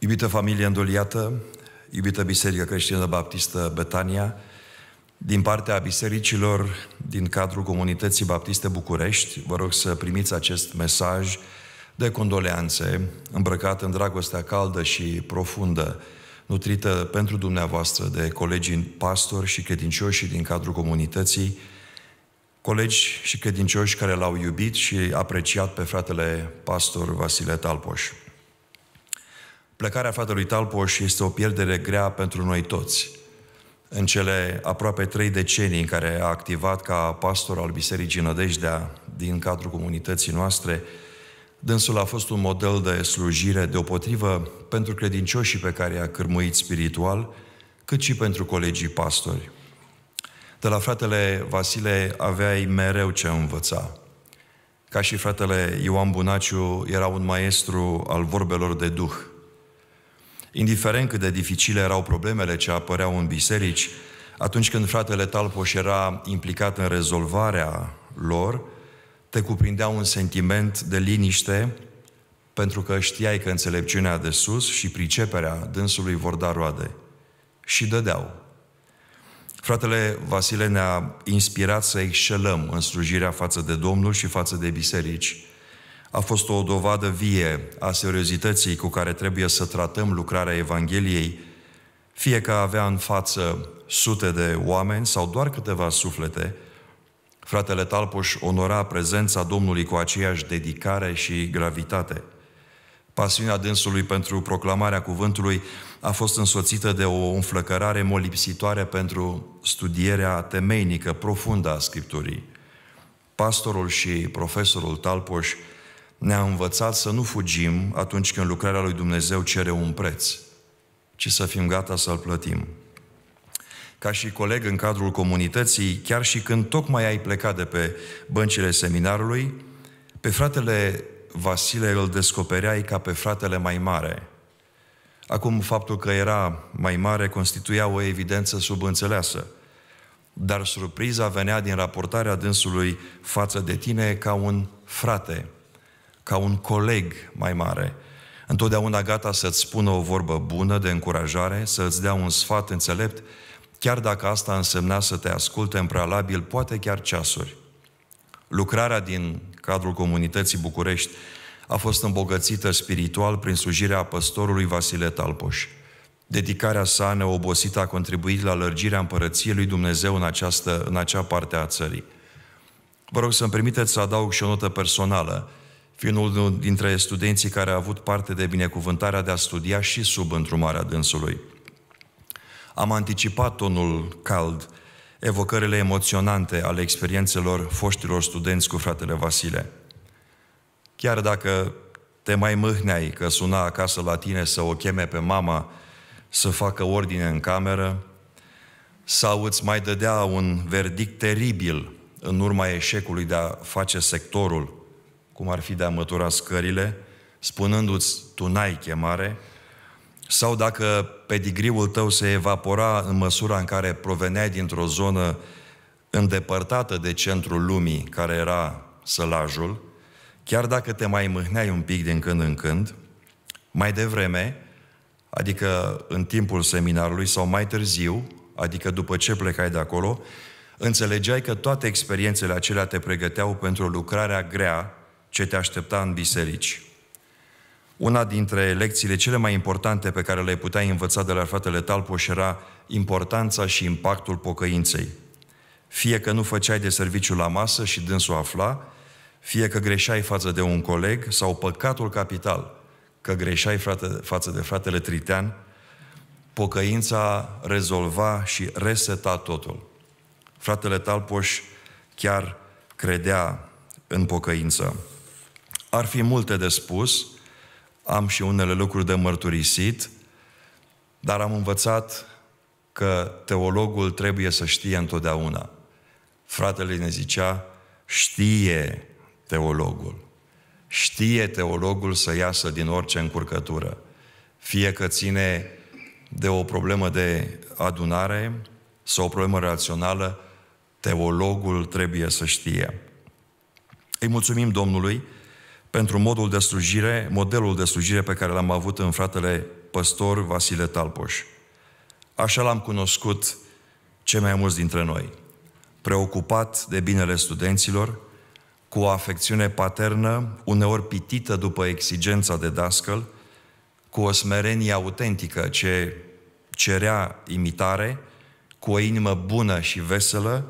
Iubită familie îndoliată, iubită Biserică Creștină Baptistă Betania, din partea bisericilor din cadrul Comunității Baptiste București, vă rog să primiți acest mesaj de condoleanțe, îmbrăcat în dragostea caldă și profundă, nutrită pentru dumneavoastră de colegii pastori și credincioși din cadrul comunității, colegi și credincioși care l-au iubit și apreciat pe fratele pastor Vasile Talpoș. Plecarea fratelui Talpoș este o pierdere grea pentru noi toți. În cele aproape trei decenii în care a activat ca pastor al Bisericii Nădejdea din cadrul comunității noastre, dânsul a fost un model de slujire deopotrivă pentru credincioșii pe care i-a cârmuit spiritual, cât și pentru colegii pastori. De la fratele Vasile aveai mereu ce învăța. Ca și fratele Ioan Bunaciu, era un maestru al vorbelor de duh – Indiferent cât de dificile erau problemele ce apăreau în biserici, atunci când fratele Talpoș era implicat în rezolvarea lor, te cuprindea un sentiment de liniște pentru că știai că înțelepciunea de sus și priceperea dânsului vor da roade. Și dădeau. Fratele Vasile ne-a inspirat să excelăm în slujirea față de Domnul și față de biserici a fost o dovadă vie a seriozității cu care trebuie să tratăm lucrarea Evangheliei, fie că avea în față sute de oameni sau doar câteva suflete, fratele Talpoș onora prezența Domnului cu aceeași dedicare și gravitate. Pasiunea dânsului pentru proclamarea cuvântului a fost însoțită de o înflăcărare molipsitoare pentru studierea temeinică, profundă a Scripturii. Pastorul și profesorul Talpoș ne-a învățat să nu fugim atunci când lucrarea lui Dumnezeu cere un preț, ci să fim gata să-l plătim. Ca și coleg în cadrul comunității, chiar și când tocmai ai plecat de pe băncile seminarului, pe fratele Vasile îl descopereai ca pe fratele mai mare. Acum, faptul că era mai mare constituia o evidență subînțeleasă, dar surpriza venea din raportarea dânsului față de tine ca un frate ca un coleg mai mare, întotdeauna gata să-ți spună o vorbă bună de încurajare, să-ți dea un sfat înțelept, chiar dacă asta însemna să te asculte în prealabil, poate chiar ceasuri. Lucrarea din cadrul comunității București a fost îmbogățită spiritual prin slujirea păstorului Vasile Talpoș. Dedicarea sa neobosită a contribuit la lărgirea împărăției lui Dumnezeu în, această, în acea parte a țării. Vă rog să-mi permiteți să adaug și o notă personală fiind unul dintre studenții care a avut parte de binecuvântarea de a studia și sub întrumarea dânsului. Am anticipat tonul cald, evocările emoționante ale experiențelor foștilor studenți cu fratele Vasile. Chiar dacă te mai mâhneai că suna acasă la tine să o cheme pe mama să facă ordine în cameră, sau îți mai dădea un verdict teribil în urma eșecului de a face sectorul – cum ar fi de a mătura scările, spunându-ți, tu n-ai chemare, sau dacă pedigriul tău se evapora în măsura în care proveneai dintr-o zonă îndepărtată de centrul lumii, care era sălajul, chiar dacă te mai mâhneai un pic din când în când, mai devreme, adică în timpul seminarului sau mai târziu, adică după ce plecai de acolo, înțelegeai că toate experiențele acelea te pregăteau pentru lucrarea grea ce te aștepta în biserici. Una dintre lecțiile cele mai importante pe care le ai putea învăța de la fratele Talpoș era importanța și impactul pocăinței. Fie că nu făceai de serviciu la masă și dânsul afla, fie că greșeai față de un coleg sau păcatul capital, că greșeai frate, față de fratele Tritean, pocăința rezolva și reseta totul. Fratele Talpoș chiar credea în pocăință. Ar fi multe de spus, am și unele lucruri de mărturisit, dar am învățat că teologul trebuie să știe întotdeauna. Fratele ne zicea, știe teologul. Știe teologul să iasă din orice încurcătură. Fie că ține de o problemă de adunare sau o problemă rațională, teologul trebuie să știe. Îi mulțumim Domnului pentru modul de slujire, modelul de slujire pe care l-am avut în fratele păstor Vasile Talpoș. Așa l-am cunoscut cei mai mulți dintre noi, preocupat de binele studenților, cu o afecțiune paternă, uneori pitită după exigența de dascăl, cu o smerenie autentică ce cerea imitare, cu o inimă bună și veselă,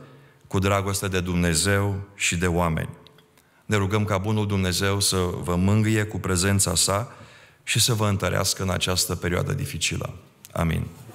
cu dragoste de Dumnezeu și de oameni ne rugăm ca Bunul Dumnezeu să vă mângâie cu prezența sa și să vă întărească în această perioadă dificilă. Amin.